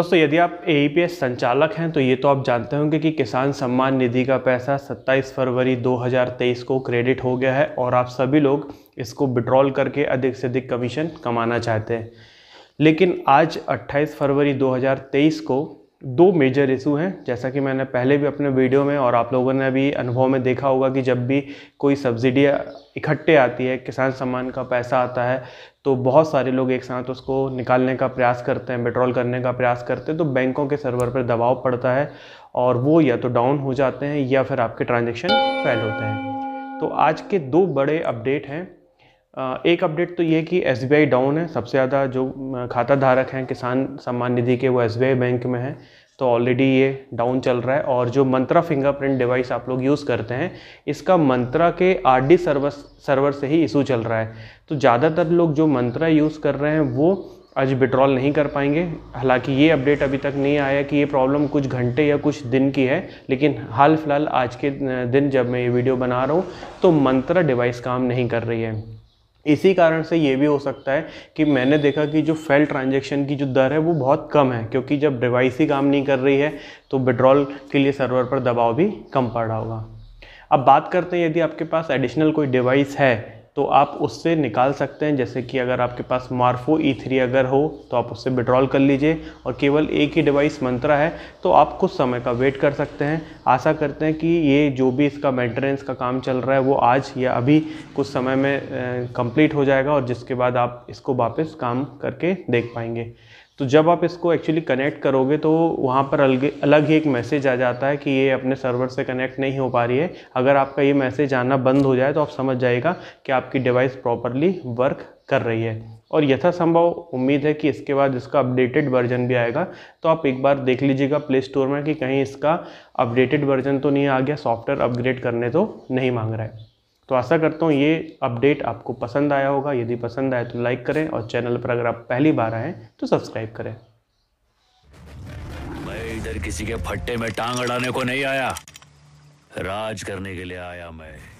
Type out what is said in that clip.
दोस्तों यदि आप ए e संचालक हैं तो ये तो आप जानते होंगे कि किसान सम्मान निधि का पैसा 27 फरवरी 2023 को क्रेडिट हो गया है और आप सभी लोग इसको विड्रॉल करके अधिक से अधिक कमीशन कमाना चाहते हैं लेकिन आज 28 फरवरी 2023 को दो मेजर इशू हैं जैसा कि मैंने पहले भी अपने वीडियो में और आप लोगों ने भी अनुभव में देखा होगा कि जब भी कोई सब्सिडी इकट्ठे आती है किसान सम्मान का पैसा आता है तो बहुत सारे लोग एक साथ उसको निकालने का प्रयास करते हैं विड्रॉल करने का प्रयास करते हैं तो बैंकों के सर्वर पर दबाव पड़ता है और वो या तो डाउन हो जाते हैं या फिर आपके ट्रांजेक्शन फेल होते हैं तो आज के दो बड़े अपडेट हैं एक अपडेट तो ये कि एस डाउन है सबसे ज़्यादा जो खाता धारक हैं किसान सम्मान निधि के वो एस बैंक में हैं तो ऑलरेडी ये डाउन चल रहा है और जो मंत्रा फिंगरप्रिंट डिवाइस आप लोग यूज़ करते हैं इसका मंत्रा के आर सर्वर सर्वर से ही इशू चल रहा है तो ज़्यादातर लोग जो मंत्रा यूज़ कर रहे हैं वो आज विड्रॉल नहीं कर पाएंगे हालांकि ये अपडेट अभी तक नहीं आया कि ये प्रॉब्लम कुछ घंटे या कुछ दिन की है लेकिन हाल फिलहाल आज के दिन जब मैं ये वीडियो बना रहा हूँ तो मंत्रा डिवाइस काम नहीं कर रही है इसी कारण से ये भी हो सकता है कि मैंने देखा कि जो फेल ट्रांजेक्शन की जो दर है वो बहुत कम है क्योंकि जब डिवाइस ही काम नहीं कर रही है तो विड्रॉल के लिए सर्वर पर दबाव भी कम पड़ रहा होगा अब बात करते हैं यदि आपके पास एडिशनल कोई डिवाइस है तो आप उससे निकाल सकते हैं जैसे कि अगर आपके पास मार्फो ई e थ्री अगर हो तो आप उससे विड्रॉल कर लीजिए और केवल एक ही डिवाइस मंत्रा है तो आप कुछ समय का वेट कर सकते हैं आशा करते हैं कि ये जो भी इसका मेंटेनेंस का काम चल रहा है वो आज या अभी कुछ समय में कंप्लीट हो जाएगा और जिसके बाद आप इसको वापस काम करके देख पाएंगे तो जब आप इसको एक्चुअली कनेक्ट करोगे तो वहाँ पर अलग अलग ही एक मैसेज आ जाता है कि ये अपने सर्वर से कनेक्ट नहीं हो पा रही है अगर आपका ये मैसेज आना बंद हो जाए तो आप समझ जाएगा कि आपकी डिवाइस प्रॉपरली वर्क कर रही है और यथासंभव उम्मीद है कि इसके बाद इसका अपडेटेड वर्जन भी आएगा तो आप एक बार देख लीजिएगा प्ले स्टोर में कि कहीं इसका अपडेटेड वर्जन तो नहीं आ गया सॉफ्टवेयर अपग्रेड करने तो नहीं मांग रहा है तो आशा करता हूँ ये अपडेट आपको पसंद आया होगा यदि पसंद आए तो लाइक करें और चैनल पर अगर आप पहली बार आएँ तो सब्सक्राइब करें मैं इधर किसी के फट्टे में टांग अड़ाने को नहीं आया राज करने के लिए आया मैं